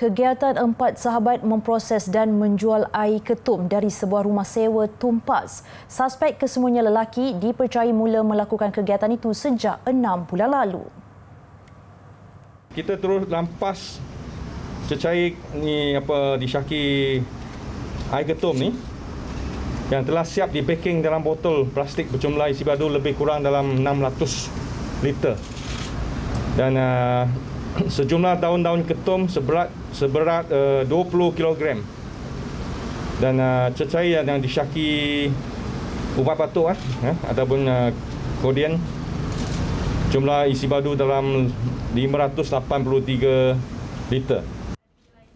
kegiatan empat sahabat memproses dan menjual air ketum dari sebuah rumah sewa tumpas. Suspek kesemuanya lelaki dipercayai mula melakukan kegiatan itu sejak enam bulan lalu. Kita terus lampas cecair ni apa disyaki air ketum ni yang telah siap di packing dalam botol plastik berjumlah isi badu lebih kurang dalam 600 liter. Dan uh, sejumlah daun-daun ketum seberat seberat uh, 20 kg dan uh, eh, cecair yang disyaki ubat batuk eh, ya, eh, ataupun uh, kodian jumlah isi badu dalam 583 liter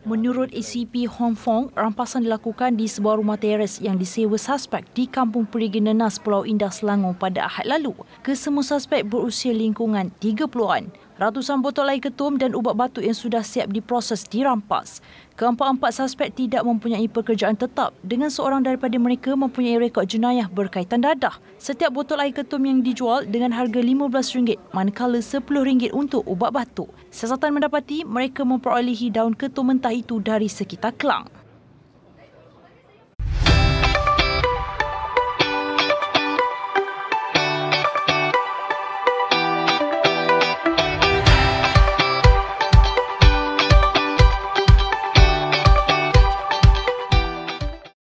Menurut ACP Hong Fong, rampasan dilakukan di sebuah rumah teres yang disewa suspek di Kampung Perigi Nenas, Pulau Indah, Selangor pada Ahad lalu. Kesemua suspek berusia lingkungan 30-an. Ratusan botol air ketum dan ubat batu yang sudah siap diproses dirampas. Keempat-empat suspek tidak mempunyai pekerjaan tetap dengan seorang daripada mereka mempunyai rekod jenayah berkaitan dadah. Setiap botol air ketum yang dijual dengan harga RM15 manakala RM10 untuk ubat batu. Siasatan mendapati mereka memperolehi daun ketum mentah itu dari sekitar Kelang.